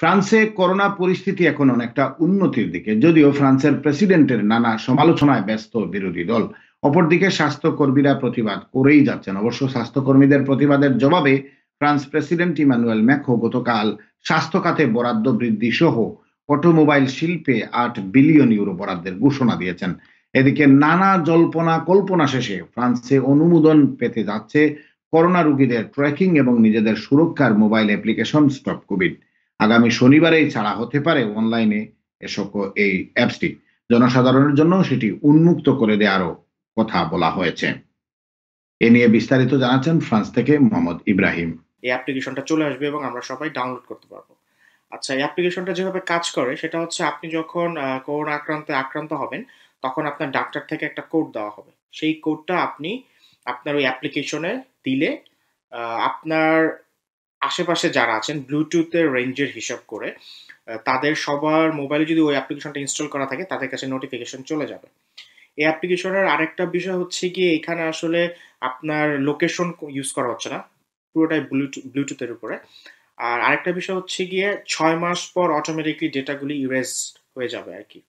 ফ্রান্সে করোনা পরিস্থিতি এখন অনেকটা উন্নতির দিকে যদিও ফ্রান্সের প্রেসিডেন্টের নানা সমালোচনায় ব্যস্ত বিরোধী দল অপরদিকে স্বাস্থ্যকর্মীরা প্রতিবাদ করেই যাচ্ছেন অবশ্য স্বাস্থ্যকর্মীদের প্রতিবাদের জবাবে ফ্রান্স প্রেসিডেন্ট ইমানুয়েল ম্যাকো গতকাল স্বাস্থ্য খাতে বরাদ্দ বৃদ্ধি সহ অটোমোবাইল শিল্পে আট বিলিয়ন ইউরো বরাদ্দের ঘোষণা দিয়েছেন এদিকে নানা জল্পনা কল্পনা শেষে ফ্রান্সে অনুমোদন পেতে যাচ্ছে করোনা রোগীদের ট্র্যাকিং এবং নিজেদের সুরক্ষার মোবাইল অ্যাপ্লিকেশন স্টপ কোভিড আগামী শনিবারেই ছাড়া হতে পারে অনলাইনে এসব এই অ্যাপসটি জনসাধারণের জন্য সেটি উন্মুক্ত করে দেওয়ারও কথা বলা হয়েছে এ নিয়ে বিস্তারিত জানাচ্ছেন ফ্রান্স থেকে মোহাম্মদ ইব্রাহিম এই অ্যাপ্লিকেশনটা চলে আসবে এবং আমরা সবাই ডাউনলোড করতে পারবো আচ্ছা এই অ্যাপ্লিকেশনটা যেভাবে কাজ করে সেটা হচ্ছে আপনি যখন করোনা আক্রান্তে আক্রান্ত হবেন তখন আপনার ডাক্তার থেকে একটা কোড দেওয়া হবে সেই কোডটা আপনি আপনার ওই অ্যাপ্লিকেশনে দিলে আপনার আশেপাশে যারা আছেন ব্লুটুথের রেঞ্জের হিসাব করে তাদের সবার মোবাইলে যদি ওই অ্যাপ্লিকেশনটা ইনস্টল করা থাকে তাদের কাছে নোটিফিকেশন চলে যাবে এই অ্যাপ্লিকেশনের আরেকটা বিষয় হচ্ছে কি এখানে আসলে আপনার লোকেশন ইউজ করা হচ্ছে না পুরোটাই ব্লুটুথ ব্লুটুথের উপরে আর আরেকটা বিষয় হচ্ছে গিয়ে ছয় মাস পর অটোমেটিকলি ডেটাগুলি ইউরেজ হয়ে যাবে আর কি